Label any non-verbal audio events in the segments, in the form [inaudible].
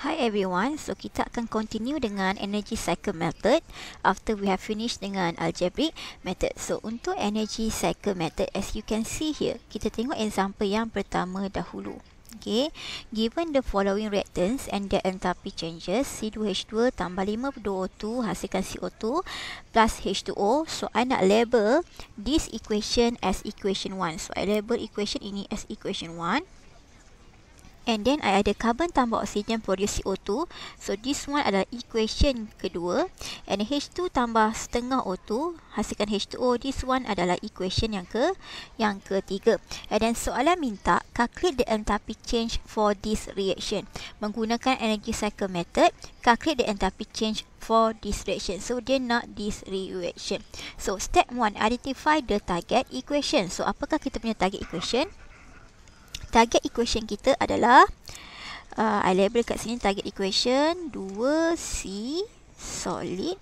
Hi everyone, so kita akan continue dengan energy cycle method after we have finished dengan algebraic method. So untuk energy cycle method, as you can see here, kita tengok example yang pertama dahulu. Okay, given the following reactants and their enthalpy changes, C2H2 tambah 5O2 hasilkan CO2 plus H2O. So, I nak label this equation as equation 1. So, I label equation ini as equation 1. And then I ada carbon tambah oksigen produce CO2. So this one adalah equation kedua. And H2 tambah setengah O2 hasilkan H2O. This one adalah equation yang ke yang ketiga. And then soalan minta calculate the enthalpy change for this reaction. Menggunakan energy cycle method, calculate the enthalpy change for this reaction. So dia nak this reaction. So step one identify the target equation. So apakah kita punya target equation? target equation kita adalah uh, I label kat sini target equation 2C solid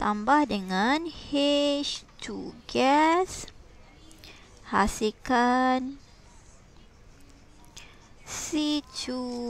tambah dengan H2 gas hasilkan C2H2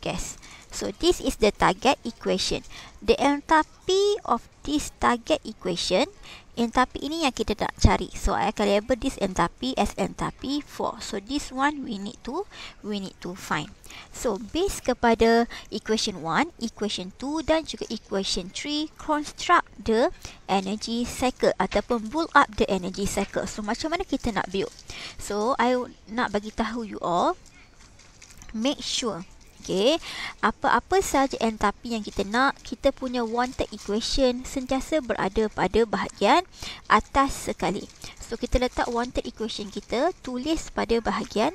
gas. So, this is the target equation. The enthalpy of this target equation Entapi ini yang kita nak cari. So I akan label this entapi, as entapi 4. So this one we need to we need to find. So based kepada equation 1, equation 2 dan juga equation 3 construct the energy cycle ataupun build up the energy cycle. So macam mana kita nak build? So I nak bagi tahu you all make sure Okay, apa-apa sahaja and tapi yang kita nak, kita punya wanted equation sentiasa berada pada bahagian atas sekali. So, kita letak wanted equation kita tulis pada bahagian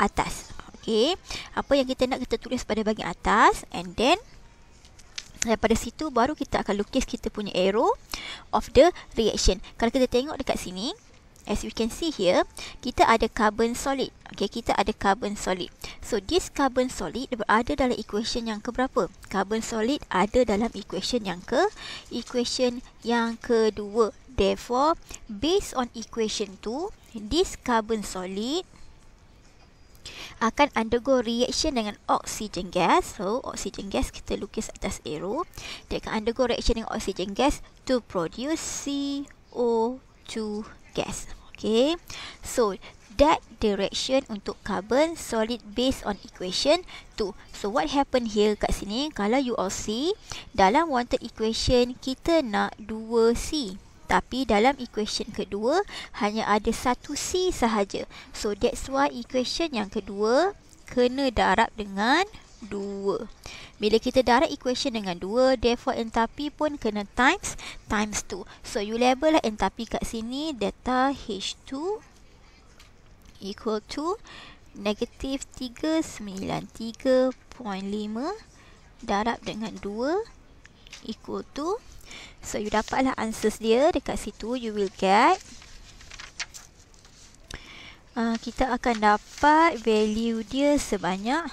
atas. Okay, apa yang kita nak kita tulis pada bahagian atas and then daripada situ baru kita akan lukis kita punya arrow of the reaction. Kalau kita tengok dekat sini, As we can see here, kita ada carbon solid. Okay, kita ada carbon solid. So, this carbon solid berada dalam equation yang keberapa? Carbon solid ada dalam equation yang ke? Equation yang kedua. Therefore, based on equation tu, this carbon solid akan undergo reaction dengan oksigen gas. So, oksigen gas kita lukis atas arrow. Dia akan undergo reaction dengan oksigen gas to produce CO2 gas. Okay. So, that direction untuk carbon solid based on equation 2. So, what happen here kat sini? Kalau you all see, dalam wanted equation, kita nak 2C. Tapi dalam equation kedua, hanya ada 1C sahaja. So, that's why equation yang kedua kena darab dengan 2. 2. Bila kita direct equation dengan 2, therefore entalpy pun kena times times 2. So you label lah entalpy kat sini data H2 equal to negative 393.5 darab dengan 2 equal to so you dapatlah answers dia dekat situ you will get uh, kita akan dapat value dia sebanyak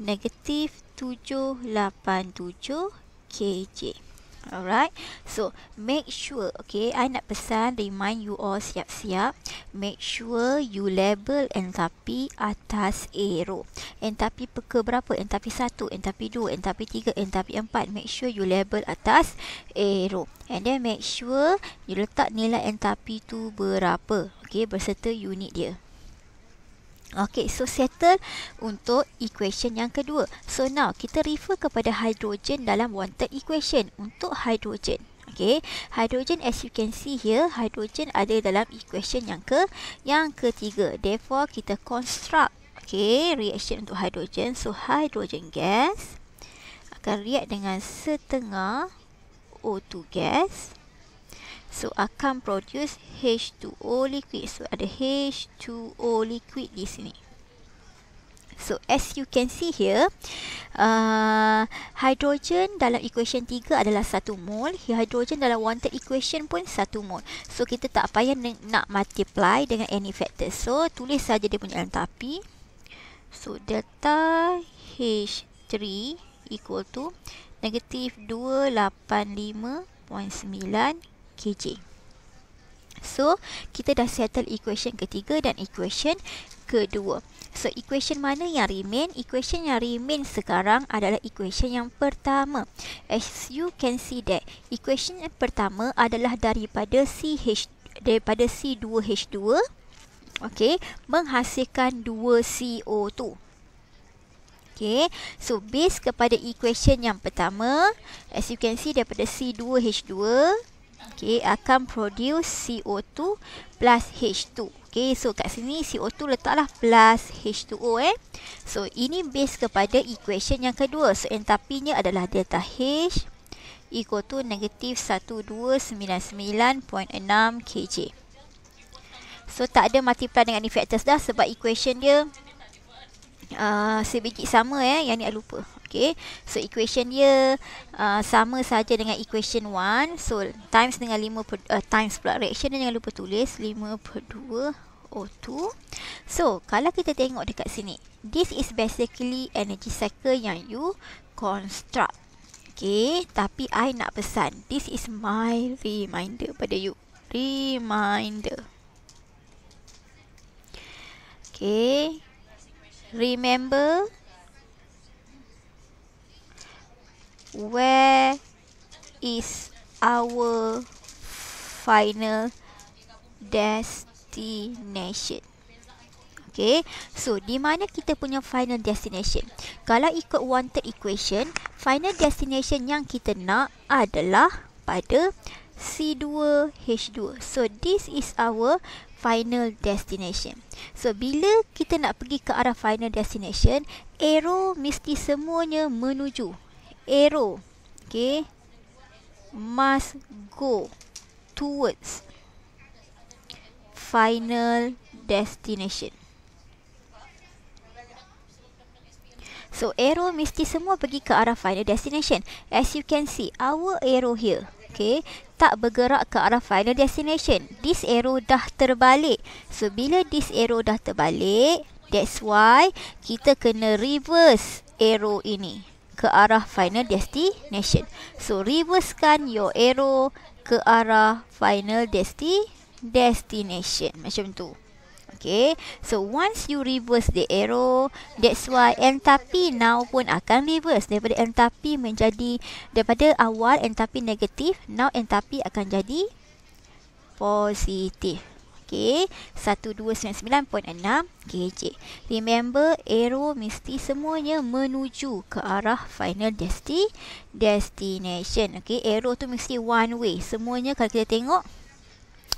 negatif 787 kJ. Alright, so make sure, okay, I nak pesan, remind you all siap-siap, make sure you label entapi atas arrow. Entapi peka berapa? Entapi 1, Entapi 2, Entapi 3, Entapi 4. Make sure you label atas arrow. And then make sure you letak nilai entapi tu berapa, okay, berserta unit dia. Okey, so settle untuk equation yang kedua. So now kita refer kepada hydrogen dalam wanted equation untuk hydrogen. Okey, hydrogen as you can see here, hydrogen ada dalam equation yang ke yang ketiga. Therefore kita construct okey reaction untuk hydrogen. So hydrogen gas akan react dengan setengah O2 gas. So, akan produce H2O liquid. So, ada H2O liquid di sini. So, as you can see here, uh, hydrogen dalam equation 3 adalah 1 mol. Hydrogen dalam wanted equation pun 1 mol. So, kita tak payah nak multiply dengan any factor. So, tulis saja dia punya dalam tapi. So, delta H3 equal to negatif 285.9 kj. So, kita dah settle equation ketiga dan equation kedua. So, equation mana yang remain? Equation yang remain sekarang adalah equation yang pertama. As you can see that, equation yang pertama adalah daripada CH daripada C2H2 okay, menghasilkan 2CO2. Okay, so based kepada equation yang pertama, as you can see daripada C2H2, okay, akan produce CO2 plus H2. Okay, so kat sini CO2 letaklah plus H2O eh. So, ini base kepada equation yang kedua. So, entapinya adalah delta H equal to negatif 1299.6 kJ. So, tak ada multiply dengan ni factors dah sebab equation dia uh, sebegit sama eh. Yang ni I ah, lupa okay. So equation dia uh, sama saja dengan equation 1 So times dengan 5 per, uh, times pula reaction dia jangan lupa tulis 5 per 2 O2 So kalau kita tengok dekat sini This is basically energy cycle yang you construct Okay, tapi I nak pesan This is my reminder pada you Reminder Okay Remember where is our final destination Okay, so di mana kita punya final destination? Kalau ikut wanted equation, final destination yang kita nak adalah pada C2H2. So, this is our final destination. So, bila kita nak pergi ke arah final destination, arrow mesti semuanya menuju arrow okay must go towards final destination so arrow mesti semua pergi ke arah final destination as you can see our arrow here okay tak bergerak ke arah final destination this arrow dah terbalik so bila this arrow dah terbalik that's why kita kena reverse arrow ini ke arah final destination. So reversekan your arrow ke arah final desti destination macam tu. Okay, so once you reverse the arrow, that's why entapi now pun akan reverse. Daripada entapi menjadi, daripada awal entapi negatif, now entapi akan jadi positif. 1299.6 kg. Remember, aero mesti semuanya menuju ke arah final desti destination. Okey, aero tu mesti one way. Semuanya kalau kita tengok,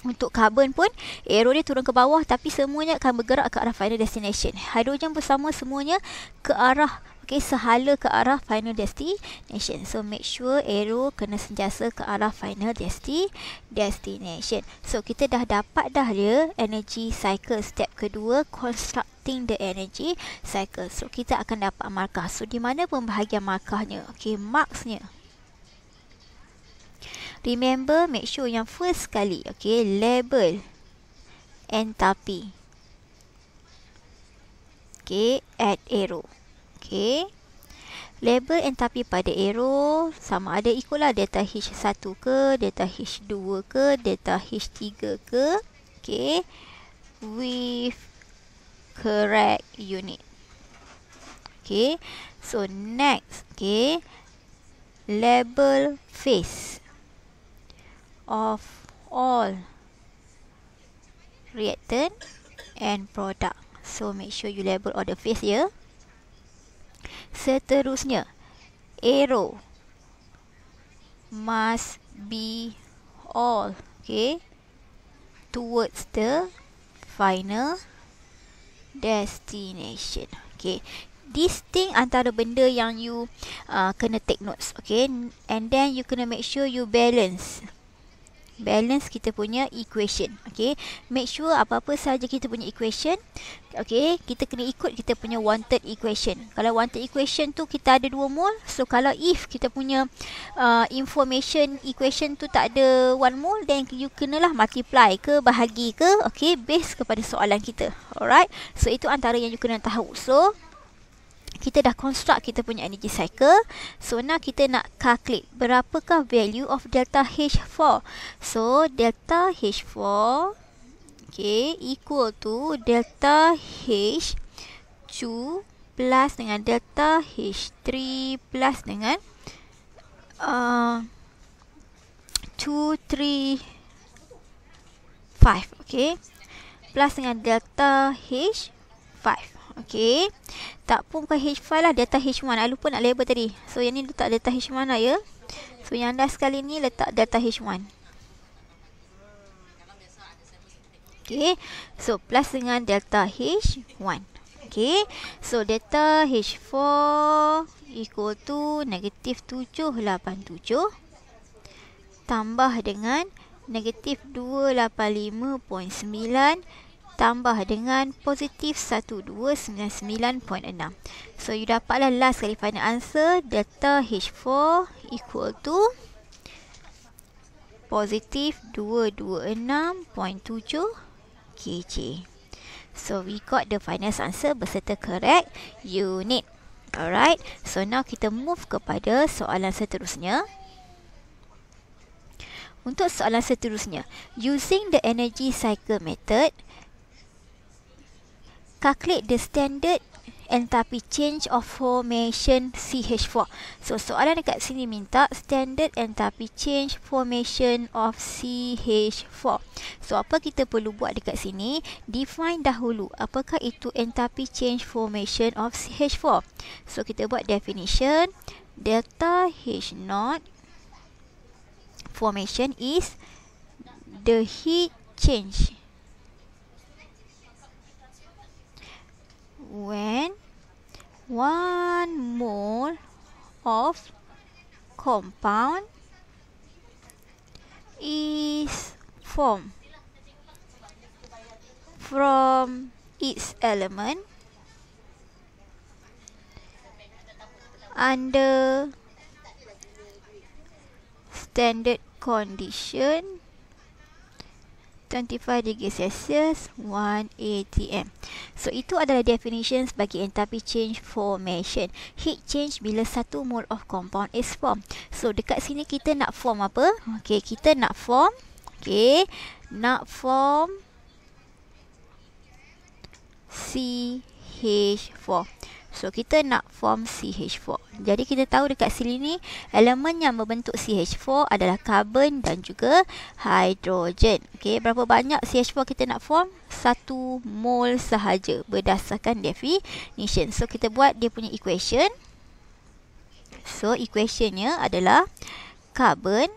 untuk karbon pun aero dia turun ke bawah tapi semuanya akan bergerak ke arah final destination. Hydrogen bersama semuanya ke arah Okay, sehala ke arah final destination. So, make sure arrow kena senjasa ke arah final desti destination. So, kita dah dapat dah dia energy cycle step kedua constructing the energy cycle. So, kita akan dapat markah. So, di mana pembahagian markahnya? Okay, marksnya. Remember, make sure yang first sekali. Okay, label entropy. Okay, add arrow. Okay. Label entalpi pada arrow sama ada ikutlah delta H1 ke, delta H2 ke, delta H3 ke. Okay. With correct unit. Okay. So, next. Okay. Label phase of all reactant and product. So, make sure you label all the phase ya. Yeah? Seterusnya, arrow must be all, okay, towards the final destination, okay. This thing antara benda yang you uh, kena take notes, okay, and then you kena make sure you balance, balance kita punya equation okey make sure apa-apa sahaja kita punya equation okey kita kena ikut kita punya wanted equation kalau wanted equation tu kita ada dua mole so kalau if kita punya uh, information equation tu tak ada one mole then you kenalah multiply ke bahagi ke okey based kepada soalan kita alright so itu antara yang you kena tahu so kita dah construct kita punya energy cycle so now kita nak calculate berapakah value of delta H4 so delta H4 okay, equal to delta H2 plus dengan delta H3 plus dengan uh, 2, 3 5 okay, plus dengan delta H5 Okey. Tak pun bukan H file lah, data H1. Saya lupa nak label tadi. So yang ni letak data H1 lah ya. So yang anda sekali ni letak data H1. Okey. So plus dengan delta H1. Okey. So delta H4 equal to negatif 787. Tambah dengan negatif 285.9 tambah dengan positif 1299.6 So, you dapatlah last kali final answer Delta H4 equal to Positif 226.7 kg So, we got the final answer berserta correct unit Alright, so now kita move kepada soalan seterusnya Untuk soalan seterusnya Using the energy cycle method calculate the standard enthalpy change of formation CH4. So soalan dekat sini minta standard enthalpy change formation of CH4. So apa kita perlu buat dekat sini? Define dahulu apakah itu enthalpy change formation of CH4. So kita buat definition delta H0 formation is the heat change when one mole of compound is formed from its element under standard condition 25 degrees Celsius 1 atm So itu adalah definition bagi enthalpy change formation. Heat change bila satu mole of compound is formed. So dekat sini kita nak form apa? Okey, kita nak form okey, nak form CH4. So kita nak form CH4 Jadi kita tahu dekat sini ni Elemen yang membentuk CH4 adalah Carbon dan juga hydrogen okay, Berapa banyak CH4 kita nak form? Satu mol sahaja Berdasarkan definition So kita buat dia punya equation So equationnya adalah Carbon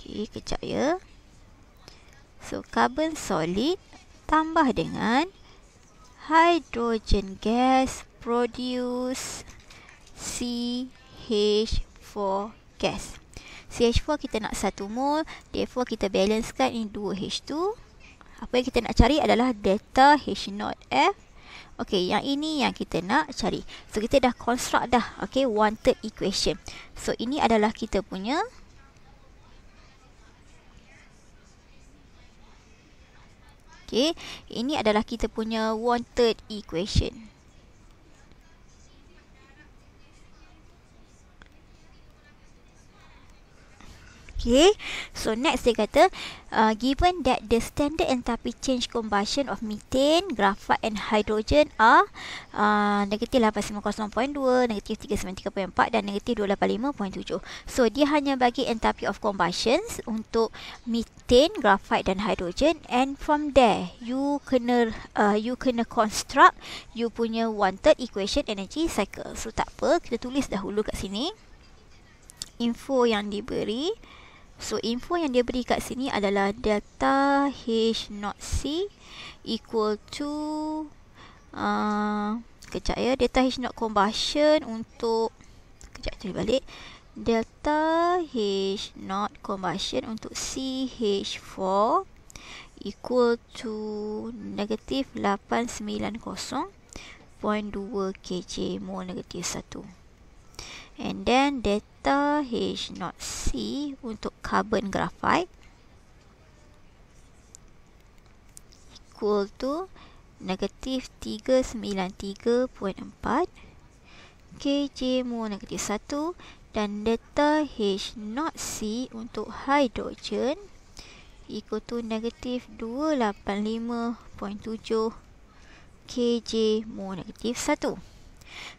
okay, Kejap ya So carbon solid Tambah dengan Hydrogen gas produce CH4 gas. CH4 kita nak satu mol, therefore kita balancekan in 2H2. Apa yang kita nak cari adalah delta H0F. Okey, yang ini yang kita nak cari. So, kita dah construct dah, okey, wanted equation. So, ini adalah kita punya Okey, ini adalah kita punya wanted equation. Okay, so next dia kata, uh, given that the standard enthalpy change combustion of methane, graphite and hydrogen are negatif uh, 890.2, negatif 373.4 dan negatif 285.7. So, dia hanya bagi enthalpy of combustion untuk methane, graphite dan hydrogen and from there, you kena uh, you kena construct you punya wanted equation energy cycle. So, tak apa, kita tulis dahulu kat sini. Info yang diberi. So info yang dia beri kat sini adalah delta H not C equal to uh, kejap ya delta H not combustion untuk kejap tu balik delta H not combustion untuk C h 4 equal to negatif 890.2 kJ mol negatif 1. And then delta kita H not C untuk karbon grafit equal to negatif 393.4 kj mol negatif 1 dan delta H not C untuk hidrogen equal to negatif 285.7 kj mol negatif 1.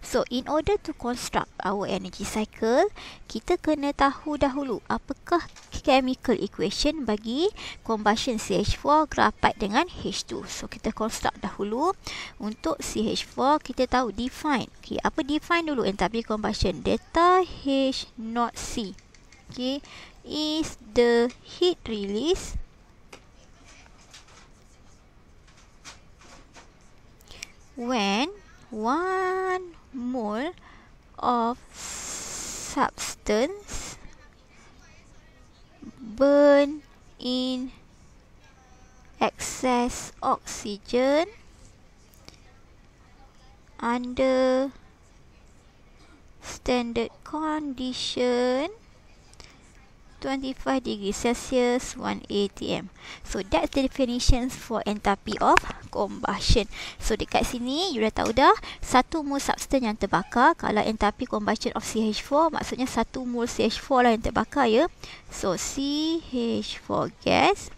So in order to construct our energy cycle, kita kena tahu dahulu apakah chemical equation bagi combustion CH4 rapat dengan H2. So kita construct dahulu untuk CH4 kita tahu define. okay? apa define dulu entropy combustion delta H not C. okay? is the heat release when 1 mole of substance burn in excess oxygen under standard condition 25 degree Celsius 1 atm. So that's the definition for enthalpy of combustion. So dekat sini you dah tahu dah satu mole substance yang terbakar kalau enthalpy combustion of CH4 maksudnya satu mole CH4 lah yang terbakar ya. So CH4 gas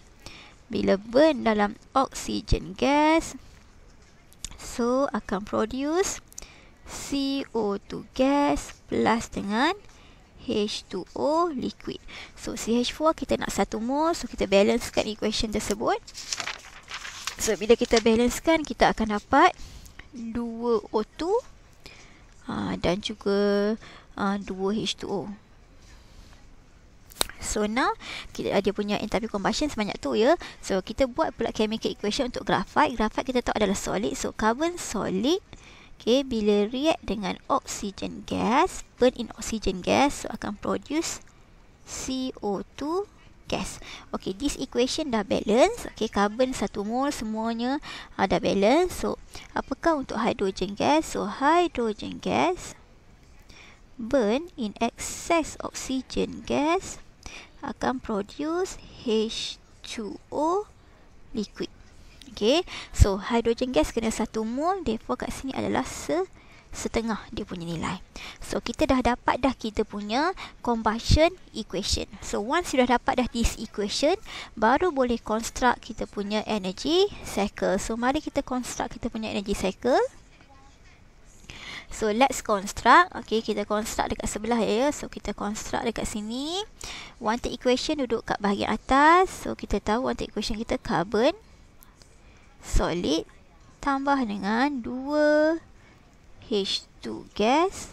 bila burn dalam oxygen gas so akan produce CO2 gas plus dengan H2O liquid. So CH4 kita nak satu mol. So kita balancekan equation tersebut. So bila kita balancekan kita akan dapat 2O2 uh, ah, dan juga uh, ah, 2H2O. So now kita ada punya entropy combustion sebanyak tu ya. So kita buat pula chemical equation untuk graphite. Graphite kita tahu adalah solid. So carbon solid Okey, bila react dengan oksigen gas, burn in oksigen gas, so akan produce CO2 gas. Okey, this equation dah balance. Okey, carbon satu mol semuanya uh, dah balance. So, apakah untuk hydrogen gas? So, hydrogen gas burn in excess oksigen gas akan produce H2O liquid. Okay. So, hydrogen gas kena satu mol. Therefore, kat sini adalah se setengah dia punya nilai. So, kita dah dapat dah kita punya combustion equation. So, once you dah dapat dah this equation, baru boleh construct kita punya energy cycle. So, mari kita construct kita punya energy cycle. So, let's construct. Okay, kita construct dekat sebelah ya. ya. So, kita construct dekat sini. Wanted equation duduk kat bahagian atas. So, kita tahu wanted equation kita carbon. Carbon solid tambah dengan 2 H2 gas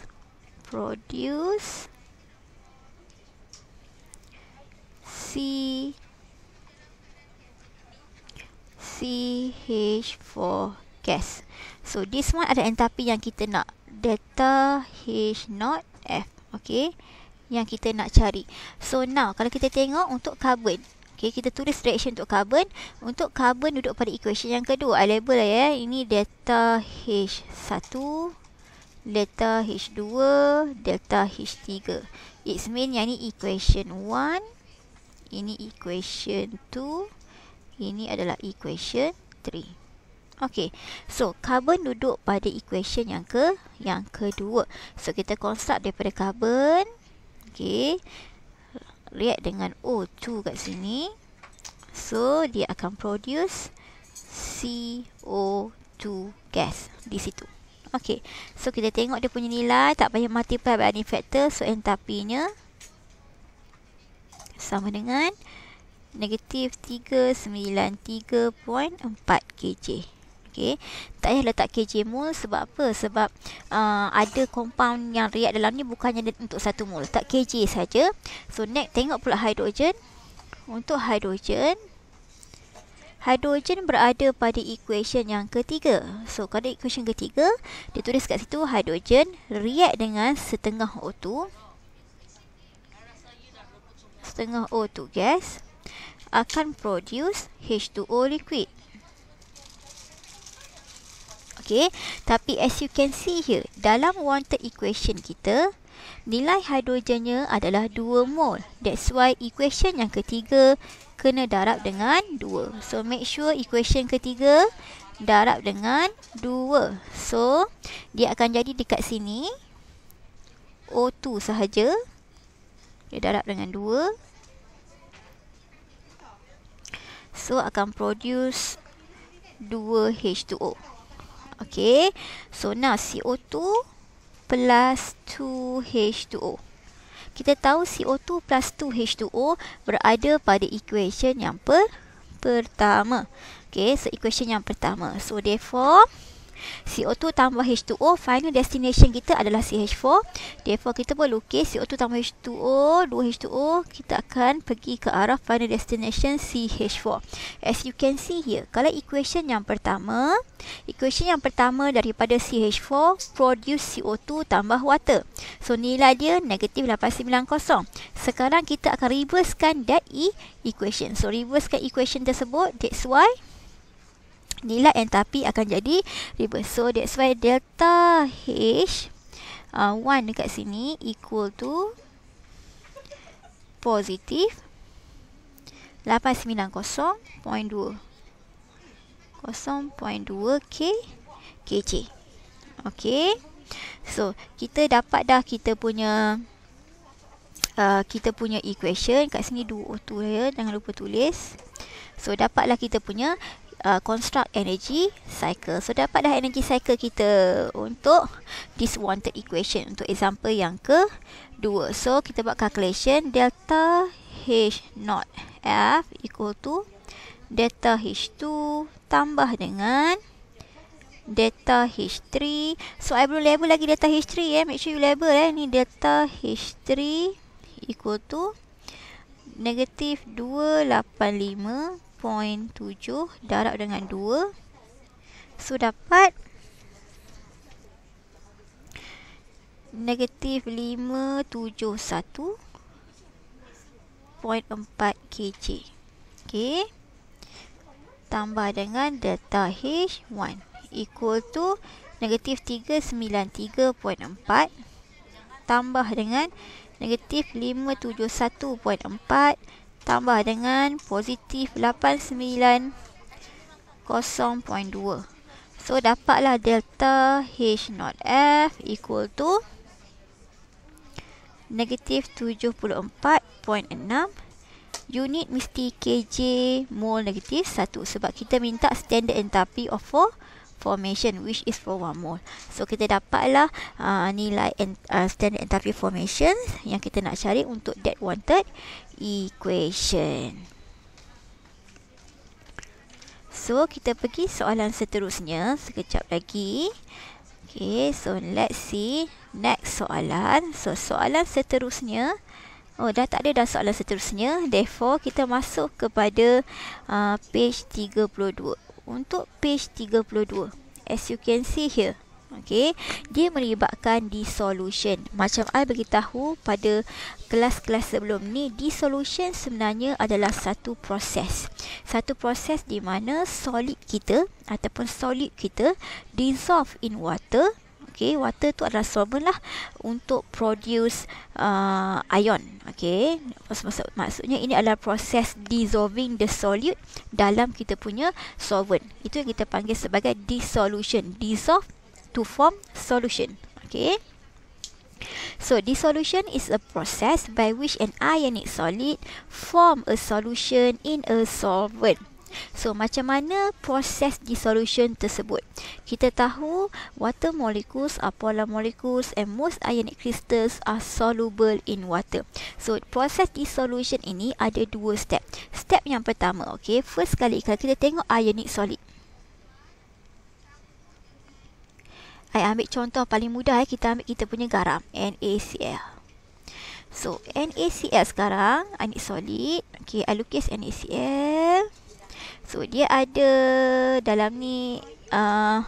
produce C CH4 gas. So this one ada entalpi yang kita nak delta h not F. Okay. Yang kita nak cari. So now kalau kita tengok untuk carbon. Okey, kita tulis reaction untuk carbon. Untuk carbon duduk pada equation yang kedua. I label lah ya. Ini delta H1, delta H2, delta H3. It's mean yang ni equation 1, ini equation 2, ini adalah equation 3. Okey. So, carbon duduk pada equation yang ke yang kedua. So, kita construct daripada carbon. Okey react dengan O2 kat sini so dia akan produce CO2 gas di situ Okey, so kita tengok dia punya nilai tak payah multiply by any factor so entapinya sama dengan negatif 393.4 kJ okay. tak payah letak KJ mol sebab apa sebab uh, ada compound yang react dalam ni bukannya untuk satu mol letak KJ saja so next tengok pula hidrogen untuk hidrogen Hidrogen berada pada equation yang ketiga. So, kalau equation ketiga, dia tulis kat situ hidrogen react dengan setengah O2. Setengah O2 gas akan produce H2O liquid. Okay, tapi as you can see here, dalam wanted equation kita, nilai hidrogennya adalah 2 mol. That's why equation yang ketiga kena darab dengan 2. So, make sure equation ketiga darab dengan 2. So, dia akan jadi dekat sini. O2 sahaja. Dia darab dengan 2. So, akan produce 2 H2O. Okay. So, now CO2 plus 2H2O. Kita tahu CO2 plus 2H2O berada pada equation yang per pertama. Okay. So, equation yang pertama. So, therefore... CO2 tambah H2O final destination kita adalah CH4 therefore kita pun lukis CO2 tambah H2O 2H2O kita akan pergi ke arah final destination CH4 as you can see here kalau equation yang pertama equation yang pertama daripada CH4 produce CO2 tambah water so nilai dia negatif 890 sekarang kita akan reversekan that e equation so reversekan equation tersebut that's why nilai entalpi akan jadi reverse. So that's why delta H uh, 1 dekat sini equal to positif 890.2. 0.2 K KJ Ok So kita dapat dah kita punya uh, Kita punya equation Kat sini 2 o ya Jangan lupa tulis So dapatlah kita punya uh, construct energy cycle. So dapat dah energy cycle kita untuk this wanted equation untuk example yang ke dua So kita buat calculation delta H not F equal to delta H2 tambah dengan delta H3. So I belum label lagi delta H3 eh. Make sure you label eh. Ni delta H3 equal to negatif 285 0.7 darab dengan 2 so dapat negatif 571.4 kg ok tambah dengan delta H1 equal to negatif 393.4 tambah dengan negatif 571.4 kg tambah dengan positif 890.2 so dapatlah delta H not F equal to negatif 74.6 unit mesti KJ mole negatif 1 sebab kita minta standard entropy of a formation which is for 1 mole so kita dapatlah uh, nilai ent- uh, standard entropy formation yang kita nak cari untuk that wanted equation. So, kita pergi soalan seterusnya sekejap lagi. Okay, so let's see next soalan. So, soalan seterusnya. Oh, dah tak ada dah soalan seterusnya. Therefore, kita masuk kepada uh, page 32. Untuk page 32, as you can see here. Okay, dia melibatkan dissolution. Macam I beritahu pada kelas-kelas sebelum ni dissolution sebenarnya adalah satu proses. Satu proses di mana solid kita ataupun solid kita dissolve in water. Okay, water tu adalah solvent lah untuk produce uh, ion. Okay, maksud, maksudnya ini adalah proses dissolving the solute dalam kita punya solvent. Itu yang kita panggil sebagai dissolution. Dissolve to form solution. Okay. So dissolution is a process by which an ionic solid form a solution in a solvent. So macam mana proses dissolution tersebut? Kita tahu water molecules are polar molecules and most ionic crystals are soluble in water. So proses dissolution ini ada dua step. Step yang pertama, okay. First kali kalau kita tengok ionic solid. I ambil contoh paling mudah eh, kita ambil kita punya garam NaCl. So NaCl sekarang I need solid. Okay, I lukis NaCl. So dia ada dalam ni uh,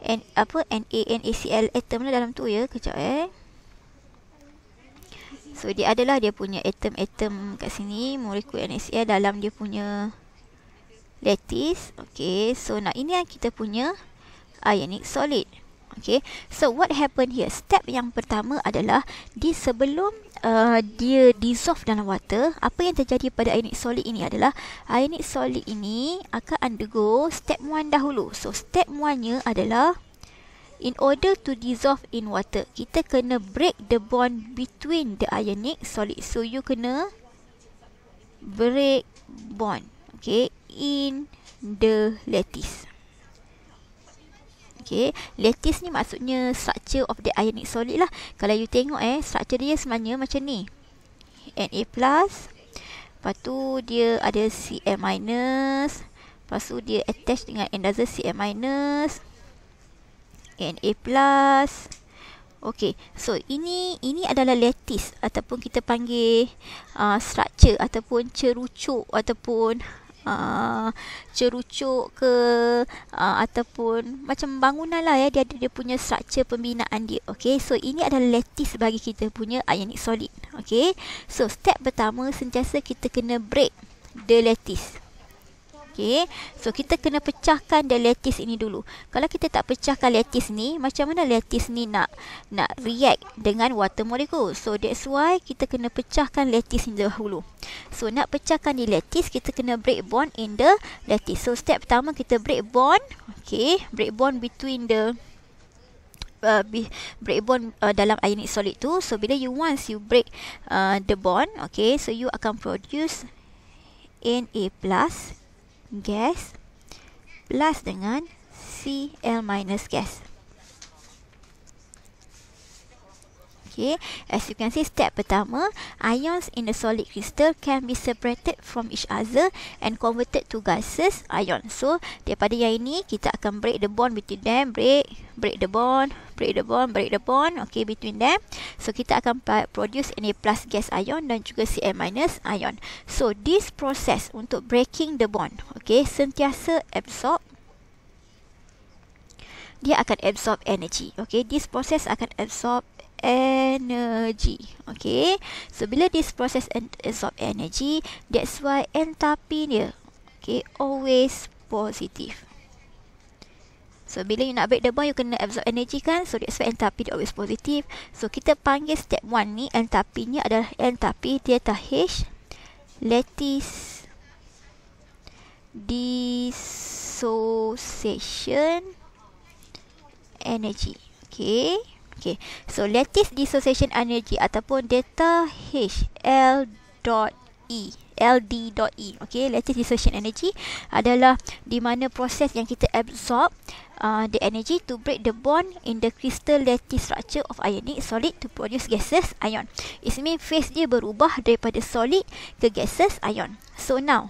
N, apa Na NaCl atom lah dalam tu ya. Kejap eh. So dia adalah dia punya atom-atom kat sini molekul NaCl dalam dia punya lattice. Okay, so nak ini yang kita punya ionic solid okay so what happened here step yang pertama adalah di sebelum uh, dia dissolve dalam water apa yang terjadi pada ionic solid ini adalah ionic solid ini akan undergo step 1 dahulu so step 1 nya adalah in order to dissolve in water kita kena break the bond between the ionic solid so you kena break bond okay in the lattice okay. Lattice ni maksudnya structure of the ionic solid lah. Kalau you tengok eh, structure dia sebenarnya macam ni. Na plus. Lepas tu dia ada Cm minus. Lepas tu dia attach dengan another Cm minus. Na plus. Okay, so ini ini adalah lattice ataupun kita panggil uh, structure ataupun cerucuk ataupun uh, cerucuk ke uh, ataupun macam bangunan lah ya dia ada dia punya structure pembinaan dia okey so ini adalah lattice bagi kita punya ionic solid okey so step pertama sentiasa kita kena break the lattice Okey. So kita kena pecahkan the lattice ini dulu. Kalau kita tak pecahkan lattice ni, macam mana lattice ni nak nak react dengan water molecule? So that's why kita kena pecahkan lattice ini dahulu. So nak pecahkan di lattice, kita kena break bond in the lattice. So step pertama kita break bond. okay, break bond between the Uh, break bond uh, dalam ionic solid tu so bila you once you break uh, the bond okay so you akan produce NA plus gas plus dengan Cl minus gas. Okay, as you can see, step pertama, ions in the solid crystal can be separated from each other and converted to gases ion. So, daripada yang ini, kita akan break the bond between them, break, break the bond, break the bond, break the bond, okay, between them. So, kita akan produce any plus gas ion dan juga Cl minus ion. So, this process untuk breaking the bond, okay, sentiasa absorb dia akan absorb energy. Okay, this process akan absorb energy. Okay. So, bila this process absorb energy, that's why entropy dia, okay, always positive. So, bila you nak break the bond, you kena absorb energy kan? So, that's why entropy dia always positive. So, kita panggil step 1 ni, entropinya adalah entropy delta H lattice dissociation energy. Okay. Okay, so lattice dissociation energy ataupun delta H L dot E L D dot E, okay, Lattice dissociation energy adalah di mana proses yang kita absorb uh, the energy to break the bond in the crystal lattice structure of ionic solid to produce gases ion. It means phase dia berubah daripada solid ke gases ion. So now,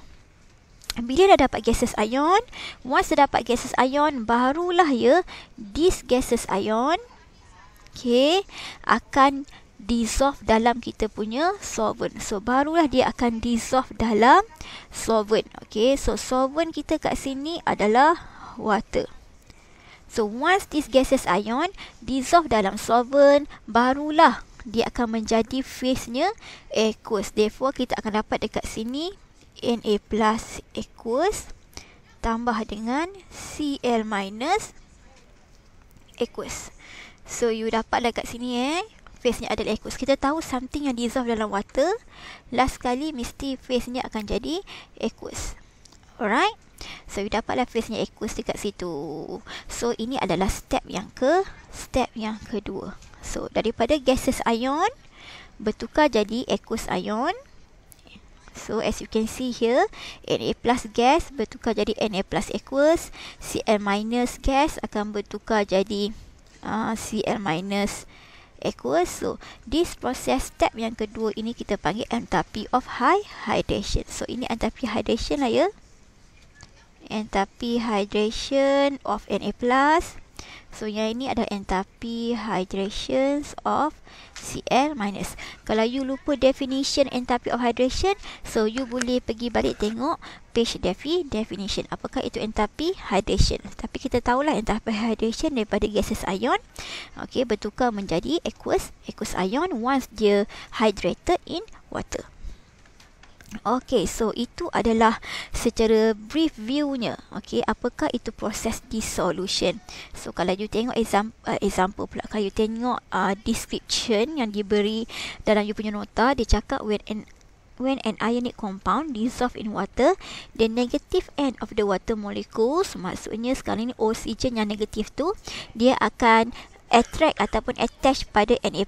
bila dah dapat gases ion, once dah dapat gaseous ion, barulah ya, this gases ion, Okay, akan dissolve dalam kita punya solvent. So barulah dia akan dissolve dalam solvent. Okay. So solvent kita kat sini adalah water. So once this gaseous ion dissolve dalam solvent, barulah dia akan menjadi phase-nya aqueous. Therefore kita akan dapat dekat sini Na+ plus aqueous tambah dengan Cl- minus aqueous. So you dapatlah kat sini eh Face-nya adalah aquos Kita tahu something yang dissolve dalam water Last kali mesti face-nya akan jadi aquos Alright So you dapatlah face-nya aquos dekat situ So ini adalah step yang ke Step yang kedua So daripada gases ion Bertukar jadi aquos ion So as you can see here Na plus gas bertukar jadi Na plus aquos Cl minus gas akan bertukar jadi uh, Cl minus aqueous. So, this process step yang kedua ini kita panggil enthalpy of high hydration. So, ini enthalpy hydration lah ya. Enthalpy hydration of Na+. plus. So yang ini ada entropy hydration of Cl minus. Kalau you lupa definition entropy of hydration, so you boleh pergi balik tengok page defi definition. Apakah itu entropy hydration? Tapi kita tahulah entropy hydration daripada gases ion okay? bertukar menjadi aqueous aqueous ion once dia hydrated in water. Okey, so itu adalah secara brief view-nya. Okey, apakah itu proses dissolution? So kalau you tengok exam, uh, example pula, kalau you tengok uh, description yang diberi dalam you punya nota, dia cakap when an when an ionic compound dissolve in water, the negative end of the water molecules, maksudnya sekarang ni oksigen yang negatif tu, dia akan attract ataupun attach pada Na+.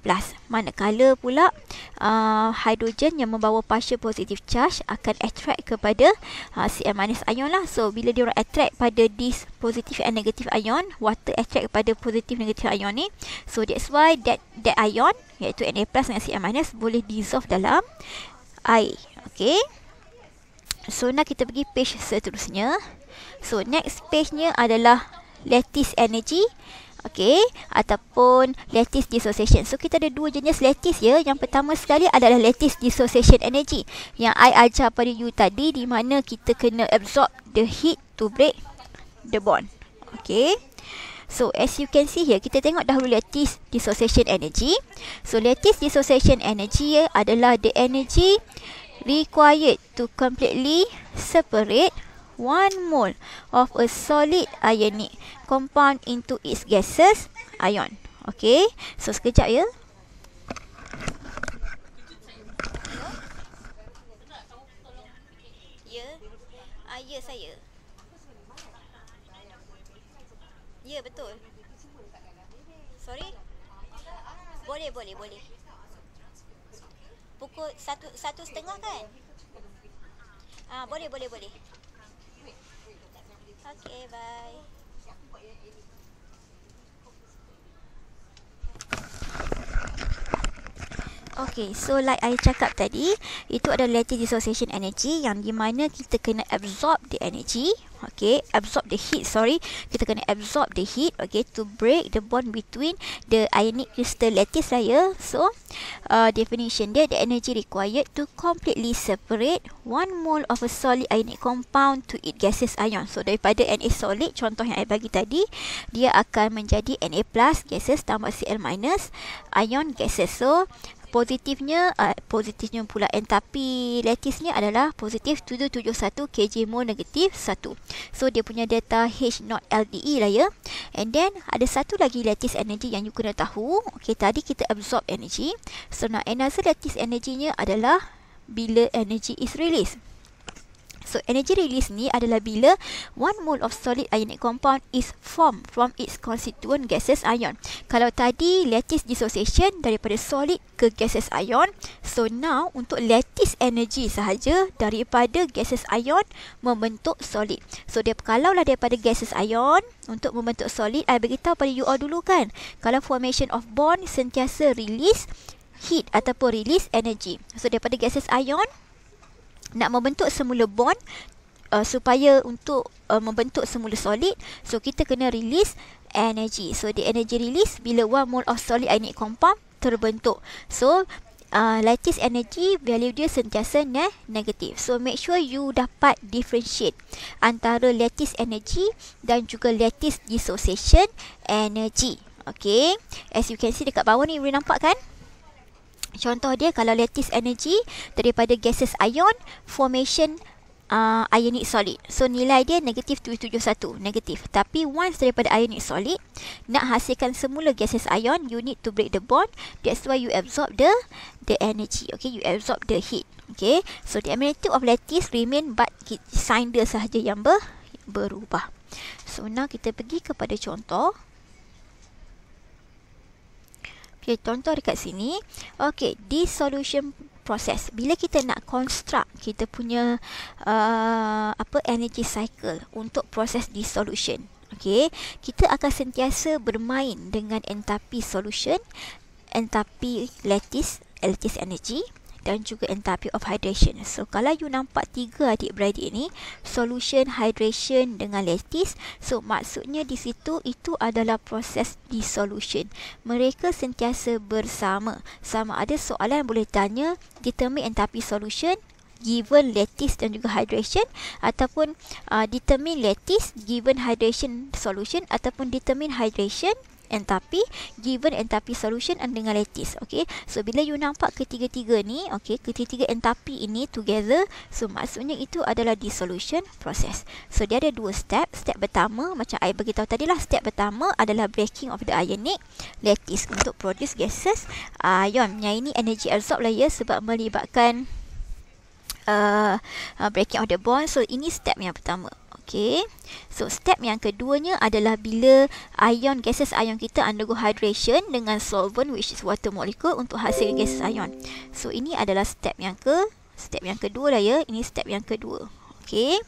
Manakala pula uh, hidrogen yang membawa partial positive charge akan attract kepada uh, Cl- ion lah. So, bila dia orang attract pada this positive and negative ion, water attract kepada positive negative ion ni. So, that's why that that ion iaitu Na+ dengan Cl- boleh dissolve dalam air. Okay. So, nak kita pergi page seterusnya. So, next page-nya adalah lattice energy okey ataupun lattice dissociation. So kita ada dua jenis lattice ya. Yang pertama sekali adalah lattice dissociation energy yang I ajar pada you tadi di mana kita kena absorb the heat to break the bond. Okey. So as you can see here kita tengok dahulu lattice dissociation energy. So lattice dissociation energy ya, adalah the energy required to completely separate one mole of a solid ionic compound into its gases ion. Okay, so sekejap ya. ya. Ah, ya, ya boleh, boleh, Pukul Satu, satu setengah kan? Ah, boleh, boleh, boleh. Okay, bye. Okay, so like I cakap tadi, itu adalah latent dissociation energy yang di mana kita kena absorb the energy, okay, absorb the heat, sorry, kita kena absorb the heat, okay, to break the bond between the ionic crystal lattice layer. So, uh, definition dia, the energy required to completely separate one mole of a solid ionic compound to its gaseous ion. So, daripada Na solid, contoh yang I bagi tadi, dia akan menjadi Na plus gaseous tambah Cl minus ion gaseous. So, positifnya uh, positifnya pula tapi latticenya adalah positif 771 kg mol negatif 1 so dia punya data H not LDE lah ya and then ada satu lagi lattice energy yang you kena tahu okey tadi kita absorb energy so nak another lattice energy adalah bila energy is released So energy release ni adalah bila one mole of solid ionic compound is formed from its constituent gases ion. Kalau tadi lattice dissociation daripada solid ke gases ion, so now untuk lattice energy sahaja daripada gases ion membentuk solid. So dia kalau lah daripada gases ion untuk membentuk solid, I beritahu pada you all dulu kan. Kalau formation of bond sentiasa release heat ataupun release energy. So daripada gases ion nak membentuk semula bond uh, supaya untuk uh, membentuk semula solid so kita kena release energy so the energy release bila one mole of solid ionic compound terbentuk so Uh, lattice energy value dia sentiasa ne negatif. So make sure you dapat differentiate antara lattice energy dan juga lattice dissociation energy. Okay. As you can see dekat bawah ni boleh nampak kan? Contoh dia kalau lattice energy daripada gases ion formation uh, ionic solid. So nilai dia negatif 271, negatif. Tapi once daripada ionic solid, nak hasilkan semula gases ion, you need to break the bond. That's why you absorb the the energy. Okay, you absorb the heat. Okay, so the magnitude of lattice remain but sign dia sahaja yang ber, berubah. So now kita pergi kepada contoh. Okay, contoh dekat sini. Okay, dissolution process. Bila kita nak construct kita punya uh, apa energy cycle untuk proses dissolution. Okay, kita akan sentiasa bermain dengan entropy solution, entropy lattice, lattice energy dan juga enthalpy of hydration. So kalau you nampak tiga adik-beradik ni, solution, hydration dengan lattice, so maksudnya di situ itu adalah proses dissolution. Mereka sentiasa bersama. Sama ada soalan yang boleh tanya, determine enthalpy solution given lattice dan juga hydration ataupun uh, determine lattice given hydration solution ataupun determine hydration entalpy, given entalpy solution and dengan lattice. Okay, so bila you nampak ketiga-tiga ni, okay, ketiga-tiga entalpy ini together, so maksudnya itu adalah dissolution process. So dia ada dua step. Step pertama, macam I beritahu tadi lah, step pertama adalah breaking of the ionic lattice untuk produce gases uh, ion. Yang ini energy absorb lah ya sebab melibatkan uh, uh, breaking of the bond So ini step yang pertama Okey. So step yang keduanya adalah bila ion gases ion kita undergo hydration dengan solvent which is water molecule untuk hasil gases ion. So ini adalah step yang ke step yang kedua dah ya. Ini step yang kedua. Okay.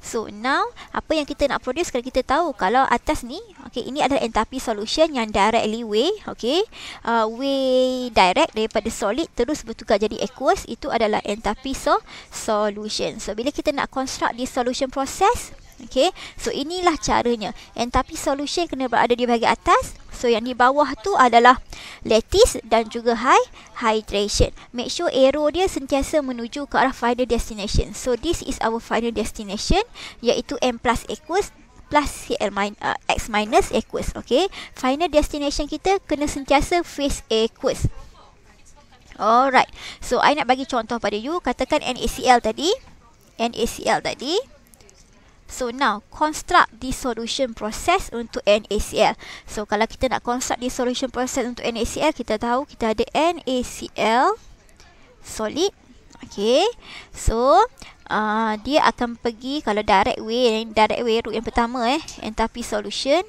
So now apa yang kita nak produce kalau kita tahu kalau atas ni okay, ini adalah entropy solution yang directly way okay, uh, way direct daripada solid terus bertukar jadi aqueous itu adalah entropy so solution. So bila kita nak construct di solution process Okay, so inilah caranya. Entropy solution kena berada di bahagian atas, So yang di bawah tu adalah lattice dan juga high hydration. Make sure arrow dia sentiasa menuju ke arah final destination. So this is our final destination iaitu M plus aqueous plus CL min- uh, X minus aqueous. Okay. Final destination kita kena sentiasa face aqueous. Alright. So I nak bagi contoh pada you. Katakan NaCl tadi. NaCl tadi. So now, construct the solution process untuk NaCl. So kalau kita nak construct the solution process untuk NaCl, kita tahu kita ada NaCl solid. Okay, so uh, dia akan pergi kalau direct way, direct way route yang pertama eh, entropy solution.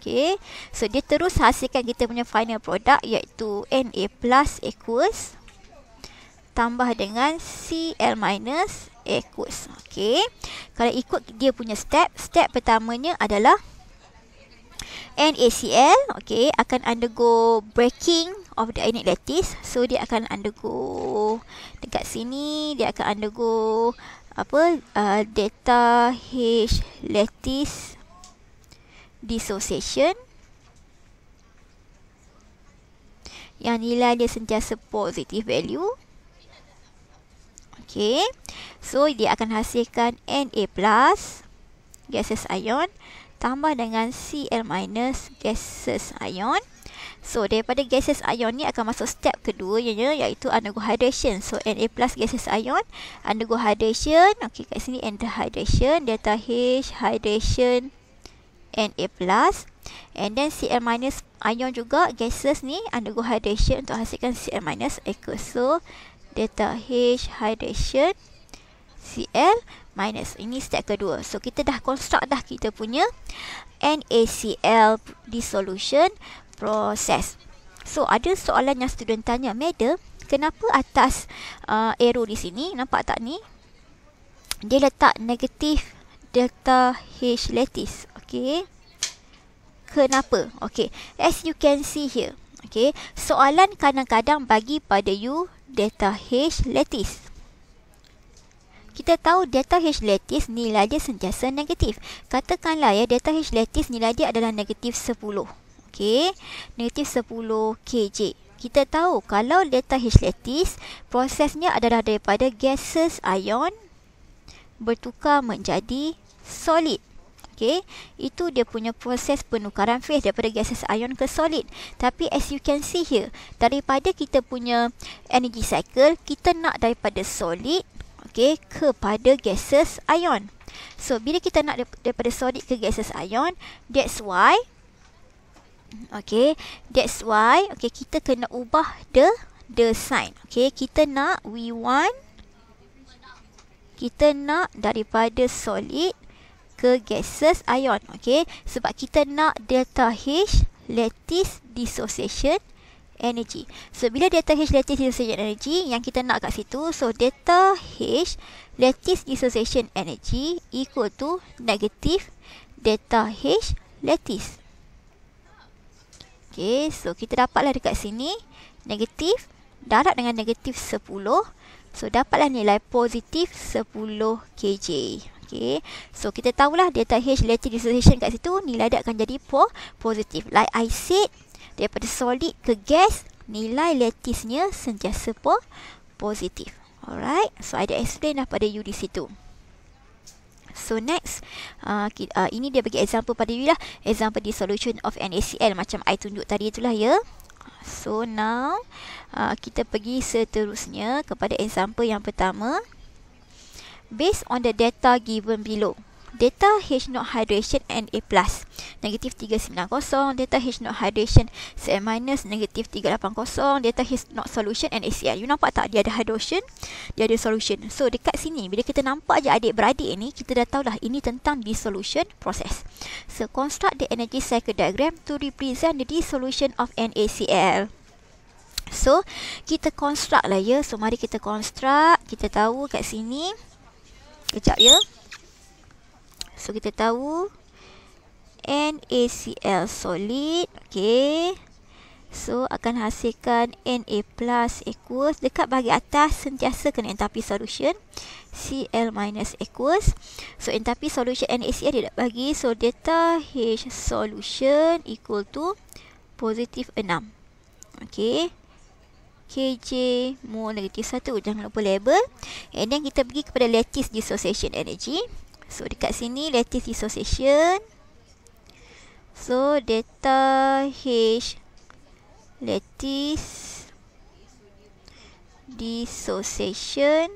Okay, so dia terus hasilkan kita punya final product iaitu Na plus equals tambah dengan Cl minus ekos. Okey. Kalau ikut dia punya step, step pertamanya adalah NaCl okey akan undergo breaking of the ionic lattice. So dia akan undergo dekat sini dia akan undergo apa uh, delta H lattice dissociation yang nilai dia sentiasa positive value Okay. So, dia akan hasilkan Na plus gases ion tambah dengan Cl minus gases ion. So, daripada gases ion ni akan masuk step kedua ianya, ya, iaitu undergo hydration. So, Na plus gases ion undergo hydration. Okay, kat sini end hydration. Delta H hydration Na plus. And then Cl minus ion juga gases ni undergo hydration untuk hasilkan Cl minus aqueous. So, delta H hydration Cl minus. Ini step kedua. So, kita dah construct dah kita punya NaCl dissolution process. So, ada soalan yang student tanya. Madam, kenapa atas uh, arrow di sini? Nampak tak ni? Dia letak negatif delta H lattice. Okay. Kenapa? Okay. As you can see here. Okay. Soalan kadang-kadang bagi pada you delta H lattice. Kita tahu delta H lattice nilai dia sentiasa negatif. Katakanlah ya delta H lattice nilai dia adalah negatif 10. Okey, negatif 10 kJ. Kita tahu kalau delta H lattice prosesnya adalah daripada gases ion bertukar menjadi solid okay, itu dia punya proses penukaran phase daripada gaseous ion ke solid. Tapi as you can see here, daripada kita punya energy cycle, kita nak daripada solid okay, kepada gaseous ion. So, bila kita nak daripada solid ke gaseous ion, that's why, okay, that's why, okay, kita kena ubah the the sign. Okay, kita nak, we want, kita nak daripada solid ke gases ion. Okay? Sebab kita nak delta H lattice dissociation energy. So, bila delta H lattice dissociation energy yang kita nak kat situ. So, delta H lattice dissociation energy equal to negative delta H lattice. Okay, so kita dapatlah dekat sini negatif darab dengan negatif 10. So, dapatlah nilai positif 10 kJ. Okay, so kita tahulah delta h latent dissociation kat situ nilai dia akan jadi po positif like i said daripada solid ke gas nilai lattice nya sentiasa po positif alright so i dah explain lah pada you di situ So next uh, kita, uh, Ini dia bagi example pada you lah Example di of NaCl Macam I tunjuk tadi itulah ya So now uh, Kita pergi seterusnya Kepada example yang pertama based on the data given below. Data H not hydration and A+. Negatif 390, data H not hydration CM minus, negatif 380, data H not solution and ACL. You nampak tak? Dia ada hydration, dia ada solution. So, dekat sini, bila kita nampak je adik-beradik ni, kita dah tahulah ini tentang dissolution process. So, construct the energy cycle diagram to represent the dissolution of NaCl. So, kita construct lah ya. So, mari kita construct. Kita tahu kat sini... Kejap ya. So kita tahu NaCl solid. Okay. So akan hasilkan Na plus equals. Dekat bagi atas sentiasa kena entapi solution. Cl minus equals. So entapi solution NaCl dia bagi. So delta H solution equal to positif 6. Okay. KJ mu negatif 1 jangan lupa label and then kita pergi kepada lattice dissociation energy so dekat sini lattice dissociation so delta h lattice dissociation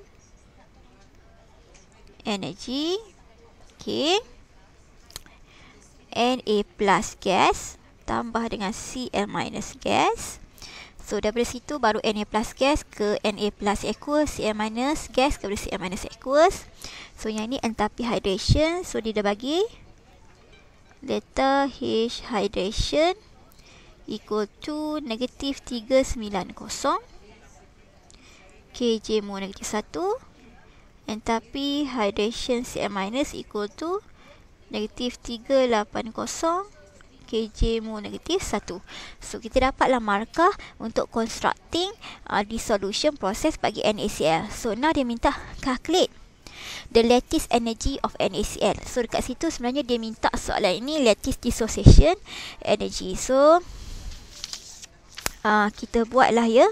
energy okay na plus gas tambah dengan cl minus gas So daripada situ baru Na plus gas ke Na plus aqueous Cl minus gas kepada Cl minus aqueous So yang ni entropy hydration So dia dah bagi Letter H hydration Equal to negatif 390 Kj mol negatif 1 Entropy hydration Cl minus equal to Negatif 380 kj mu negatif 1. So kita dapatlah markah untuk constructing uh, dissolution process bagi NaCl. So now dia minta calculate the lattice energy of NaCl. So dekat situ sebenarnya dia minta soalan ini lattice dissociation energy. So uh, kita buatlah ya.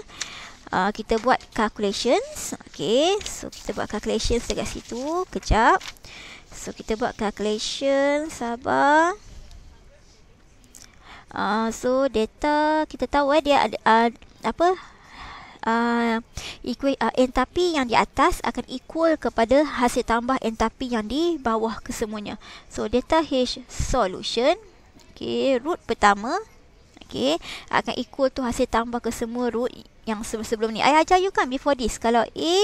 Uh, kita buat calculations Okay So kita buat calculations dekat situ Kejap So kita buat calculations Sabar Uh, so data kita tahu eh dia ada uh, apa uh, ah, uh, entropi yang di atas akan equal kepada hasil tambah entropi yang di bawah kesemuanya. So data H solution okay root pertama okay akan equal tu hasil tambah kesemua root yang sebelum sebelum ni. Ayah ajar you kan before this kalau A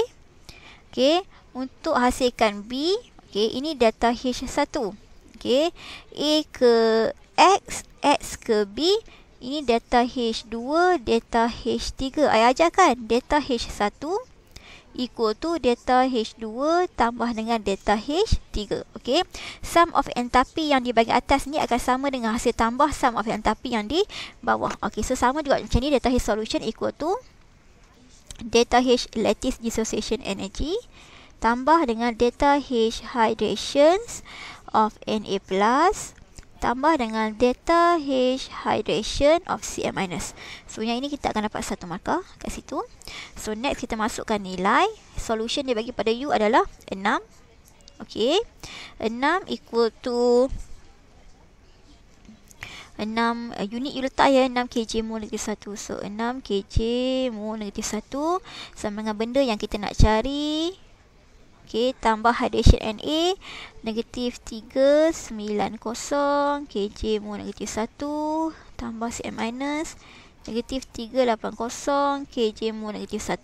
okay untuk hasilkan B okay ini data h satu, okay A ke X, X ke B. Ini data H2, data H3. Saya ajar kan? Data H1 equal to data H2 tambah dengan data H3. Okay. Sum of entropy yang di bahagian atas ni akan sama dengan hasil tambah sum of entropy yang di bawah. Okay. So, sama juga macam ni. Data H solution equal to data H lattice dissociation energy tambah dengan data H hydrations of Na plus ditambah dengan delta H hydration of Cm-. So, yang ini kita akan dapat satu markah kat situ. So, next kita masukkan nilai. Solution dia bagi pada U adalah 6. Okay. 6 equal to... 6 eh, unit you letak ya 6 kg mol negatif 1 so 6 kg mol negatif 1 sama dengan benda yang kita nak cari Okey, tambah hydration Na negatif 390 KJ mol negatif 1 tambah CM minus negatif 380 KJ mol negatif 1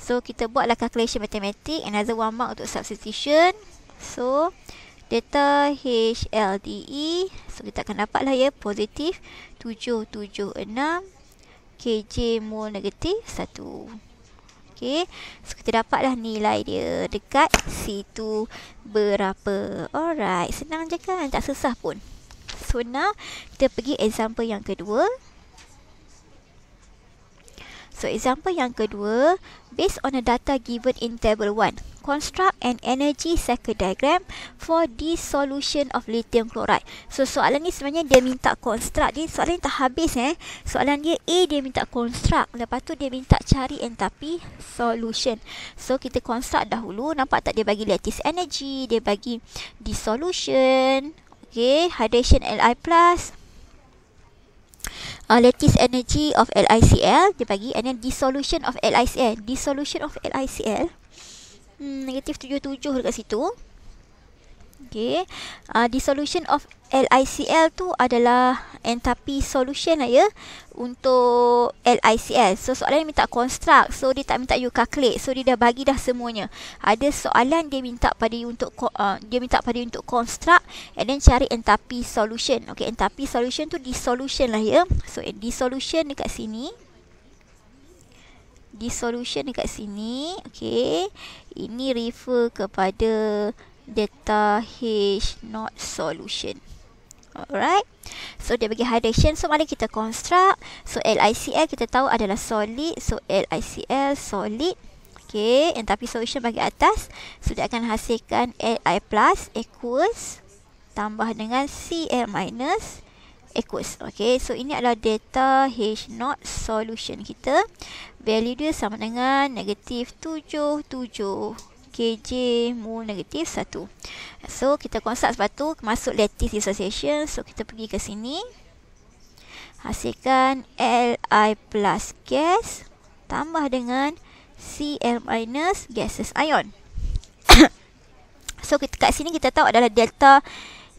So kita buatlah calculation matematik Another one mark untuk substitution So Data HLDE So kita akan dapat lah ya Positif 776 KJ mol negatif 1 Okey. So kita dapatlah nilai dia dekat situ berapa. Alright, senang je kan? Tak susah pun. So now kita pergi example yang kedua. So example yang kedua, based on the data given in table 1, construct an energy cycle diagram for dissolution of lithium chloride. So soalan ni sebenarnya dia minta construct ni, soalan ni tak habis eh. Soalan dia A dia minta construct, lepas tu dia minta cari entropy solution. So kita construct dahulu, nampak tak dia bagi lattice energy, dia bagi dissolution, okay, hydration Li+, plus, uh, lattice energy of LICL dia bagi and then dissolution of LICL dissolution of LICL hmm, negatif 77 dekat situ Okay. Uh, ah, dissolution of LICL tu adalah entropy solution lah ya untuk LICL. So soalan dia minta construct. So dia tak minta you calculate. So dia dah bagi dah semuanya. Ada soalan dia minta pada you untuk uh, dia minta pada untuk construct and then cari entropy solution. Okay, entropy solution tu dissolution lah ya. So eh, dissolution dekat sini dissolution dekat sini Okay, ini refer kepada delta H not solution. Alright. So, dia bagi hydration. So, mari kita construct. So, LICL kita tahu adalah solid. So, LICL solid. Okay. And, tapi solution bagi atas. So, dia akan hasilkan Li plus equals tambah dengan Cl minus equals. Okay. So, ini adalah delta H not solution kita. Value dia sama dengan negatif tujuh tujuh kj mu negatif 1 so kita consult sebab tu masuk lattice dissociation so kita pergi ke sini hasilkan li plus gas tambah dengan cl minus gases ion [coughs] so kita kat sini kita tahu adalah delta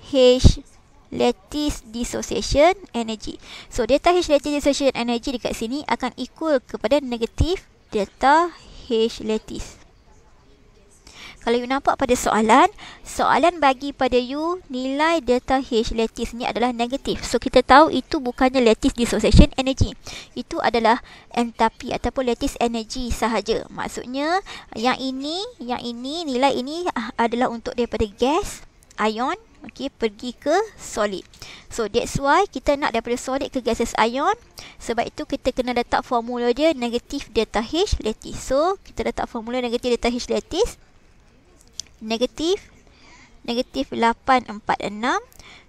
h lattice dissociation energy so delta h lattice dissociation energy dekat sini akan equal kepada negatif delta h lattice kalau you nampak pada soalan, soalan bagi pada you nilai delta H lattice ni adalah negatif. So kita tahu itu bukannya lattice dissociation energy. Itu adalah entalpy ataupun lattice energy sahaja. Maksudnya yang ini, yang ini nilai ini adalah untuk daripada gas, ion Okay, pergi ke solid So that's why kita nak daripada solid ke gases ion Sebab itu kita kena letak formula dia Negatif delta H lattice So kita letak formula negatif delta H lattice negatif negatif 846.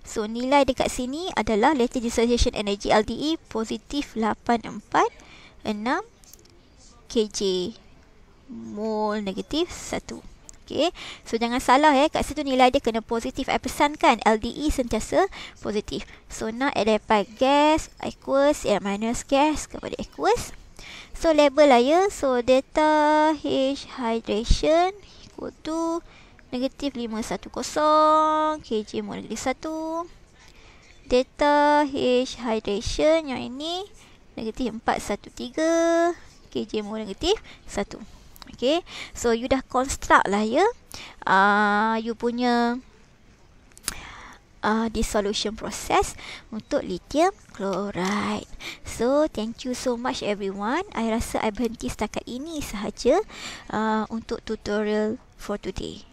So nilai dekat sini adalah latent dissociation energy LDE positif 846 kJ mol negatif 1. Okay, So jangan salah eh kat situ nilai dia kena positif. Apa pesan kan LDE sentiasa positif. So nak add dapat gas aqueous air minus gas kepada aqueous. So label lah ya. So data H hydration equal to negative 510 kg mol negatif 1 data H hydration yang ini negatif 413 kg mol negatif 1 Okay, so you dah construct lah ya uh, You punya uh, dissolution process untuk lithium chloride. So, thank you so much everyone. I rasa I berhenti setakat ini sahaja uh, untuk tutorial for today.